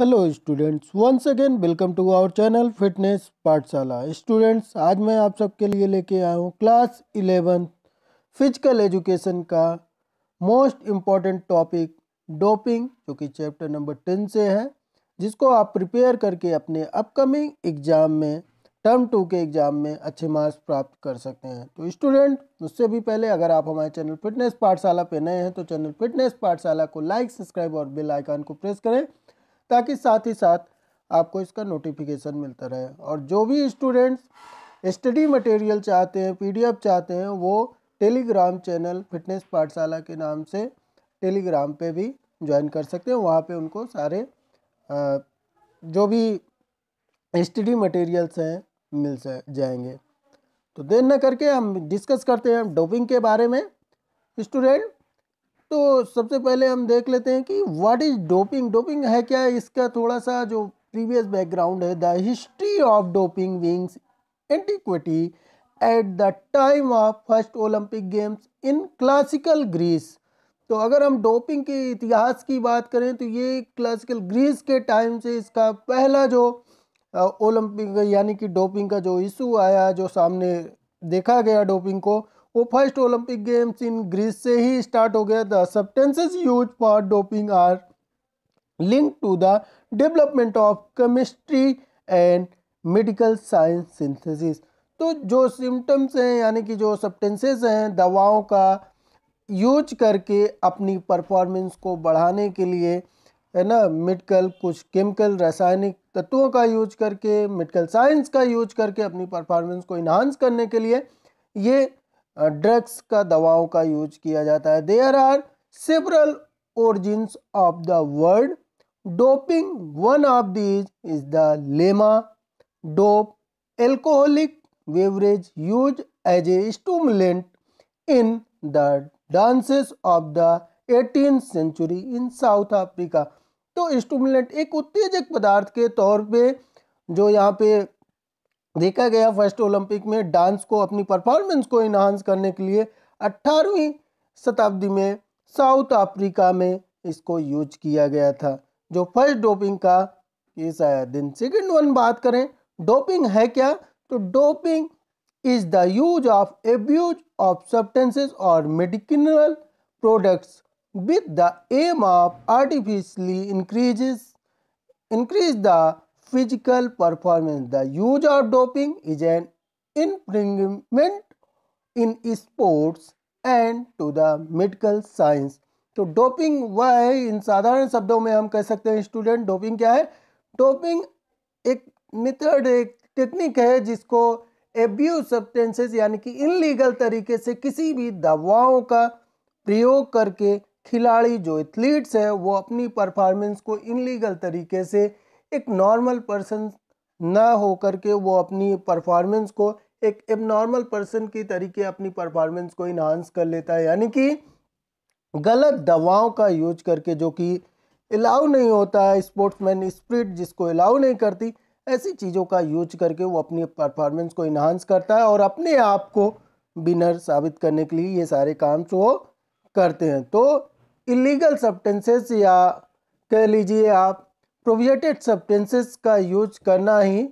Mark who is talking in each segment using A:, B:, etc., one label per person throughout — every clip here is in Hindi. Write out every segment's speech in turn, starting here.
A: Hello students once again welcome to our channel fitness Pathshala students आज मैं आप सबके लिए लेके आया हूँ क्लास इलेवेंथ फिजिकल एजुकेशन का मोस्ट इम्पॉर्टेंट टॉपिक डोपिंग जो कि चैप्टर नंबर टेन से है जिसको आप प्रिपेयर करके अपने अपकमिंग एग्ज़ाम में टर्म टू के एग्ज़ाम में अच्छे मार्क्स प्राप्त कर सकते हैं तो स्टूडेंट उससे भी पहले अगर आप हमारे चैनल फिटनेस पाठशाला पर नए हैं तो चैनल फिटनेस पाठशाला को लाइक सब्सक्राइब और बेल आइकान को प्रेस करें ताकि साथ ही साथ आपको इसका नोटिफिकेशन मिलता रहे और जो भी स्टूडेंट्स स्टडी मटेरियल चाहते हैं पीडीएफ चाहते हैं वो टेलीग्राम चैनल फिटनेस पाठशाला के नाम से टेलीग्राम पे भी ज्वाइन कर सकते हैं वहाँ पे उनको सारे जो भी स्टडी मटेरियल्स हैं मिल जाएंगे तो देर न करके हम डिस्कस करते हैं डोपिंग के बारे में स्टूडेंट तो सबसे पहले हम देख लेते हैं कि व्हाट इज़ डोपिंग डोपिंग है क्या इसका थोड़ा सा जो प्रीवियस बैकग्राउंड है the history of doping wings antiquity at the time of first Olympic games in classical Greece तो अगर हम डोपिंग के इतिहास की बात करें तो ये क्लासिकल ग्रीस के टाइम से इसका पहला जो ओलंपिक यानी कि डोपिंग का जो इशू आया जो सामने देखा गया डोपिंग को वो first Olympic games in Greece से ही स्टार्ट हो गया था substances use for doping are link to the development of chemistry and medical science synthesis तो जो सिम्टम्स हैं यानी कि जो सब्सटेंसेस हैं दवाओं का यूज करके अपनी परफॉर्मेंस को बढ़ाने के लिए है ना मेडिकल कुछ केमिकल रासायनिक तत्वों का यूज करके मेडिकल साइंस का यूज करके अपनी परफॉर्मेंस को इन्हांस करने के लिए ये ड्रग्स का दवाओं का यूज किया जाता है there are several origins of the world doping one of these is the lemma dope alcoholic beverage use as a stimulant in the dances of the eighteen century in South Africa तो स्टूमलेंट एक उत्तेजक पदार्थ के तौर पे जो यहाँ पे देखा गया फर्स्ट ओलंपिक में डांस को अपनी परफॉर्मेंस को इनहांस करने के लिए 18वीं शताब्दी में साउथ अफ्रीका में इसको यूज किया गया था जो फर्स्ट डोपिंग का केस आया दिन सेकेंड वन बात करें डोपिंग है क्या तो doping is the use of abuse of substances और medicinal products with the aim of artificially increases increase the physical performance. The use of doping is an infringement in sports and to the medical science तो डोपिंग वह है इन साधारण शब्दों में हम कह सकते हैं स्टूडेंट डोपिंग क्या है डोपिंग एक मेथड एक टेक्निक है जिसको एब्यूज सब्सटेंसेस यानी कि इनलीगल तरीके से किसी भी दवाओं का प्रयोग करके खिलाड़ी जो एथलीट्स है वो अपनी परफॉर्मेंस को इनलीगल तरीके से एक नॉर्मल पर्सन ना हो करके के वो अपनी परफॉर्मेंस को एक एब नॉर्मल पर्सन की तरीके अपनी परफॉर्मेंस को इन्हांस कर लेता है यानी कि गलत दवाओं का यूज करके जो कि अलाउ नहीं होता है स्पोर्ट्समैन स्प्रिट जिसको अलाउ नहीं करती ऐसी चीज़ों का यूज करके वो अपनी परफॉर्मेंस को इन्हांस करता है और अपने आप को बिनर साबित करने के लिए ये सारे काम तो वो करते हैं तो इलीगल सब्टेंसेस या कह लीजिए आप प्रोविएटेड सब्सटेंसेस का यूज करना ही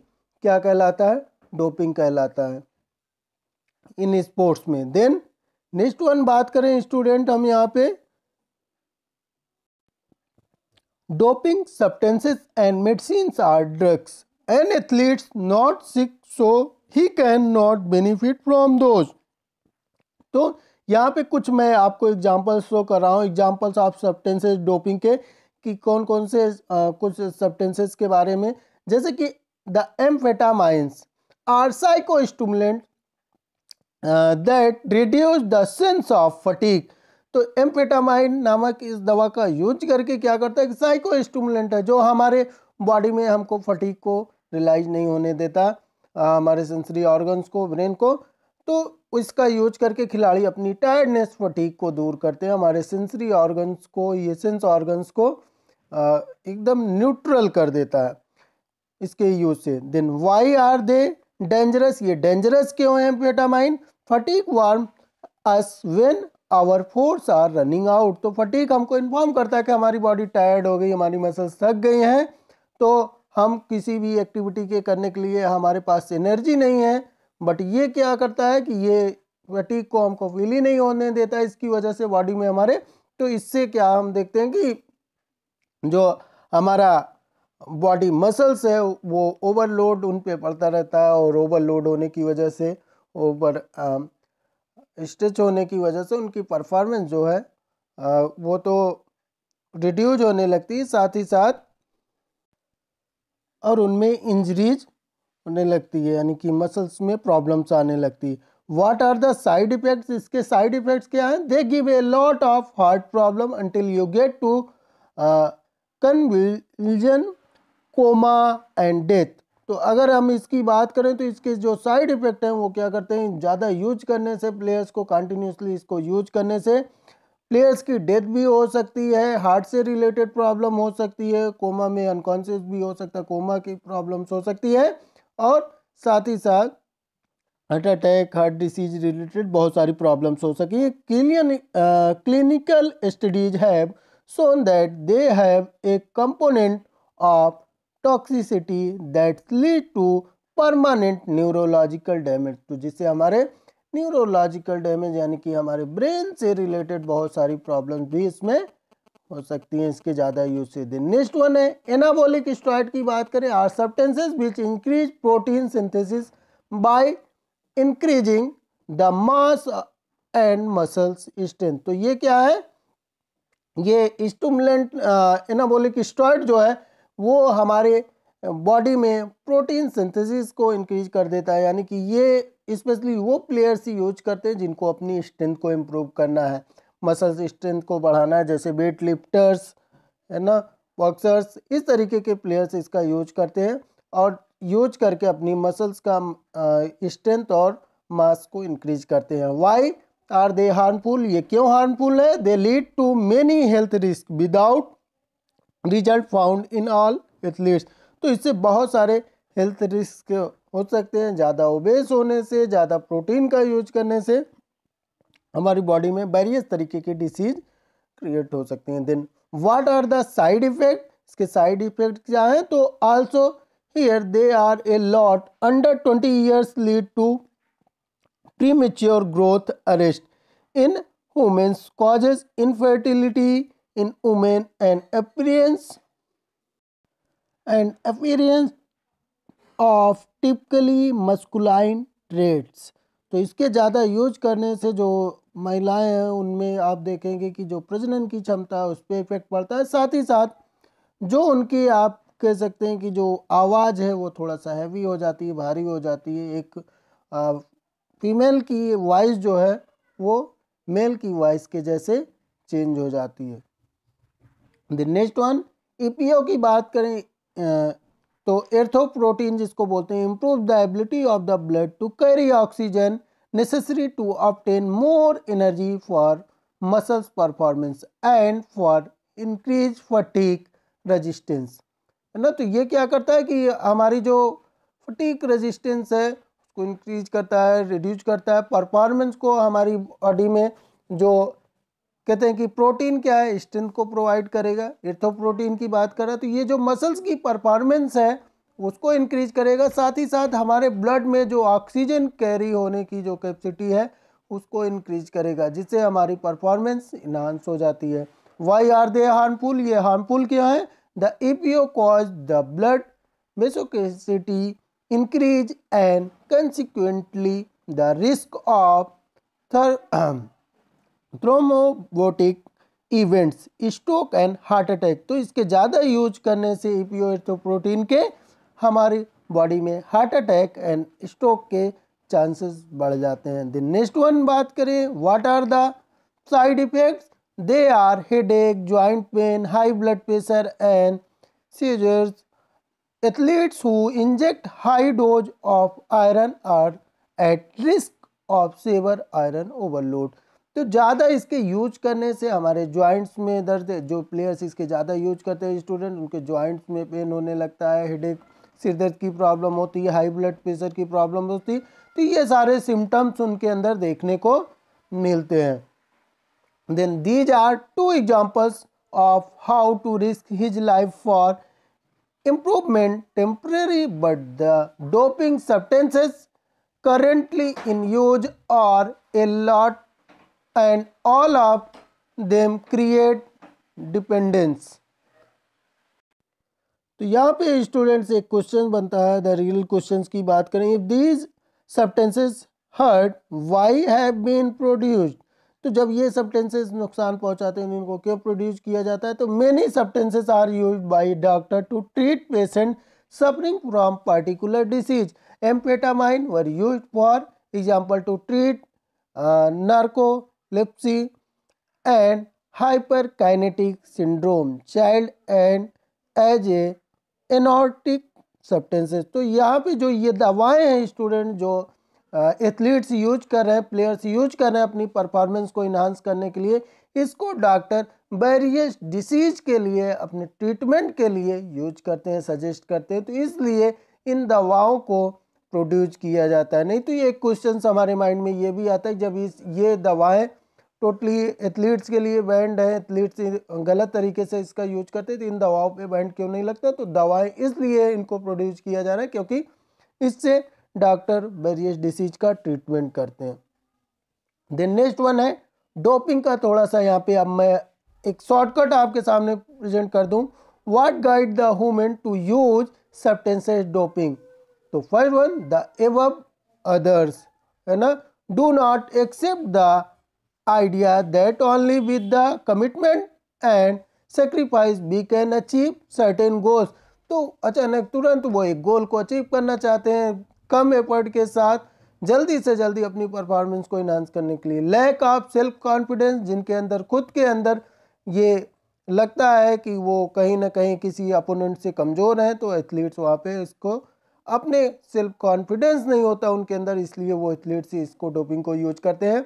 A: क्या कहलाता है डोपिंग कहलाता है इन स्पोर्ट्स में देन नेक्स्ट वन बात करें स्टूडेंट हम यहाँ पे doping substances and medicine are drugs an athletes not sick so he can not benefit from those तो यहाँ पे कुछ मैं आपको एग्जांपल्स शो कर रहा हूँ एग्जांपल्स ऑफ सब्सटेंसेस डोपिंग के कि कौन कौन से आ, कुछ सब्सटेंसेस के बारे में जैसे कि the amphetamines are psycho stimulant that reduce the sense of fatigue तो एम्फेटामाइन नामक इस दवा का यूज करके क्या करता है साइको स्टूमलेंट है जो हमारे बॉडी में हमको फटीक को रिलाइज नहीं होने देता आ, हमारे सेंसरी ऑर्गन्स को ब्रेन को तो इसका यूज करके खिलाड़ी अपनी टायर्डनेस फटीक को दूर करते हैं हमारे सेंसरी ऑर्गन्स को ये सेंस ऑर्गन्स को एकदम न्यूट्रल कर देता है इसके यूज से then why are they dangerous ये डेंजरस क्यों है amphetamine fatigue warns us when our forces are running out तो फटीक हमको इन्फॉर्म करता है कि हमारी बॉडी टायर्ड हो गई हमारी मसल्स थक गई हैं तो हम किसी भी एक्टिविटी के करने के लिए हमारे पास एनर्जी नहीं है बट ये क्या करता है कि ये फटीक को हमको फील ही नहीं होने देता इसकी वजह से बॉडी में हमारे तो इससे क्या हम देखते हैं कि जो हमारा बॉडी मसल्स है वो ओवरलोड उन पे पड़ता रहता है और ओवरलोड होने की वजह से ओवर स्ट्रेच um, होने की वजह से उनकी परफॉर्मेंस जो है आ, uh, वो तो रिड्यूज होने लगती है साथ ही साथ और उनमें इंजरीज होने लगती है यानी कि मसल्स में प्रॉब्लम्स आने लगती है what are the side effects इसके साइड इफ़ेक्ट्स क्या हैं they give a lot of heart problem until you get to convulsion coma and death तो अगर हम इसकी बात करें तो इसके जो साइड इफ़ेक्ट हैं वो क्या करते हैं ज़्यादा यूज करने से प्लेयर्स को कंटिन्यूसली इसको यूज करने से प्लेयर्स की डेथ भी हो सकती है हार्ट से रिलेटेड प्रॉब्लम हो सकती है कोमा में अनकॉन्शियस भी हो सकता है कोमा की प्रॉब्लम्स हो सकती है और साथ ही साथ heart attack heart disease related बहुत सारी प्रॉब्लम्स हो सकी है clinical studies have shown that they have a component of toxicity that lead to permanent neurological damage तो जिससे हमारे न्यूरोलॉजिकल डैमेज यानी कि हमारे ब्रेन से रिलेटेड बहुत सारी प्रॉब्लम भी इसमें हो सकती हैं इसके ज़्यादा यूज से दिन नेक्स्ट वन है एनाबोलिक स्टॉइड की बात करें are substances which increase protein synthesis by increasing the mass and muscles strength तो ये क्या है ये स्टूमलेंट एनाबोलिक स्टॉयड जो है वो हमारे बॉडी में प्रोटीन सिंथेसिस को इंक्रीज कर देता है यानी कि ये स्पेशली वो प्लेयर्स ही यूज करते हैं जिनको अपनी स्ट्रेंथ को इम्प्रूव करना है मसल्स स्ट्रेंथ को बढ़ाना है जैसे वेट लिफ्टर्स है ना बॉक्सर्स इस तरीके के प्लेयर्स इसका यूज करते हैं और यूज करके अपनी मसल्स का स्ट्रेंथ और मास को इंक्रीज करते हैं वाई आर दे हार्मफुल ये क्यों हार्मफुल है they lead to many health risk without result found in all athletes तो इससे बहुत सारे हेल्थ रिस्क हो सकते हैं ज़्यादा ओबेस होने से ज़्यादा प्रोटीन का यूज करने से हमारी बॉडी में वेरियस तरीके के डिसीज क्रिएट हो सकते हैं then what are the side effect इसके साइड इफेक्ट क्या हैं तो also here they are a lot under twenty years lead to premature growth arrest in womens causes infertility in women and appearance and appearance of typically masculine traits तो इसके ज़्यादा यूज करने से जो महिलाएं हैं उनमें आप देखेंगे कि जो प्रजनन की क्षमता है उस पर इफेक्ट पड़ता है साथ ही साथ जो उनकी आप कह सकते हैं कि जो आवाज़ है वो थोड़ा सा हैवी हो जाती है भारी हो जाती है एक फीमेल की वॉइस जो है वो मेल की वॉइस के जैसे चेंज हो जाती है द नेक्स्ट वन ईपीओ की बात करें तो एर्थोप्रोटीन जिसको बोलते हैं improve the ability of the blood to carry oxygen necessary to obtain more energy for muscles performance and for increase fatigue resistance है ना तो ये क्या करता है कि हमारी जो फटीक रजिस्टेंस है को इंक्रीज करता है रिड्यूज करता है परफॉर्मेंस को हमारी बॉडी में जो कहते हैं कि प्रोटीन क्या है स्ट्रेंथ को प्रोवाइड करेगा इर्थो प्रोटीन की बात करें तो ये जो मसल्स की परफॉर्मेंस है उसको इंक्रीज करेगा साथ ही साथ हमारे ब्लड में जो ऑक्सीजन कैरी होने की जो कैपेसिटी है उसको इंक्रीज करेगा जिससे हमारी परफॉर्मेंस इनहांस हो जाती है वाई आर दे हार्मफुल ये हार्मफुल क्या है the P U cause the blood viscosity increase and consequently the risk of thrombotic events stroke and heart attack तो इसके ज़्यादा यूज करने से ई e प्रोटीन के हमारी बॉडी में हार्ट अटैक एंड स्ट्रोक के चांसेस बढ़ जाते हैं दिन नेक्स्ट वन बात करें what are the side effects they are headache joint pain high blood pressure and seizures athletes who inject high dose of iron are at risk of severe iron overload तो ज़्यादा इसके यूज करने से हमारे जॉइंट्स में दर्द जो प्लेयर्स इसके ज़्यादा यूज करते हैं स्टूडेंट उनके जॉइंट्स में पेन होने लगता है हेडेक सिर दर्द की प्रॉब्लम होती है हाई ब्लड प्रेशर की प्रॉब्लम होती है तो ये सारे सिम्टम्स उनके अंदर देखने को मिलते हैं then these are two examples of how to risk his life for improvement temporary but the doping substances currently in use are a lot and all of them create dependence तो यहाँ पे स्टूडेंट्स एक क्वेश्चन बनता है द रियल क्वेश्चन की बात करें if these substances hurt why have been produced तो जब ये सब्सटेंसेस नुकसान पहुंचाते हैं इनको क्यों प्रोड्यूस किया जाता है तो many substances are use by doctor to treat patient suffering from particular disease amphetamine were use for example to treat narcolepsy and kinetic syndrome child and as a anorectic substances तो यहाँ पे जो ये दवाएं हैं स्टूडेंट जो एथलीट्स uh, यूज कर रहे हैं प्लेयर्स यूज कर रहे हैं अपनी परफॉर्मेंस को इन्हांस करने के लिए इसको डॉक्टर बैरियस डिसीज के लिए अपने ट्रीटमेंट के लिए यूज करते हैं सजेस्ट करते हैं तो इसलिए इन दवाओं को प्रोड्यूस किया जाता है नहीं तो ये क्वेश्चन हमारे माइंड में ये भी आता है जब इस ये दवाएँ टोटली एथलीट्स के लिए बैंड है एथलीट्स गलत तरीके से इसका यूज करते तो इन दवाओं पे बैंड क्यों नहीं लगता तो दवाएं इसलिए इनको प्रोड्यूस किया जा रहा है क्योंकि इससे डॉक्टर वेरियस डिसीज का ट्रीटमेंट करते हैं देन नेक्स्ट वन है डोपिंग का थोड़ा सा यहाँ पे अब मैं एक शॉर्टकट आपके सामने प्रेजेंट कर दूँ what guide the human to use substances doping तो फर्स्ट वन द एव अदर्स है ना do not accept the idea that only with the commitment and sacrifice we can achieve certain goals तो अचानक तुरंत वो एक गोल को अचीव करना चाहते हैं कम एफर्ट के साथ जल्दी से जल्दी अपनी परफॉर्मेंस को इन्हांस करने के लिए लैक ऑफ सेल्फ कॉन्फिडेंस जिनके अंदर खुद के अंदर ये लगता है कि वो कहीं ना कहीं किसी अपोनेंट से कमज़ोर हैं तो एथलीट्स वहाँ पे इसको अपने सेल्फ कॉन्फिडेंस नहीं होता उनके अंदर इसलिए वो एथलीट्स इसको डोपिंग को यूज करते हैं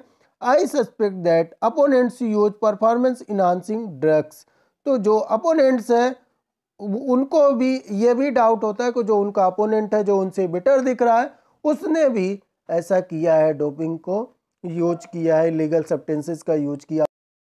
A: I suspect that opponents use performance enhancing drugs तो जो अपोनेंट्स हैं उनको भी ये भी डाउट होता है कि जो उनका अपोनेंट है जो उनसे बेटर दिख रहा है उसने भी ऐसा किया है डोपिंग को यूज किया है लीगल सब्सटेंसेस का यूज किया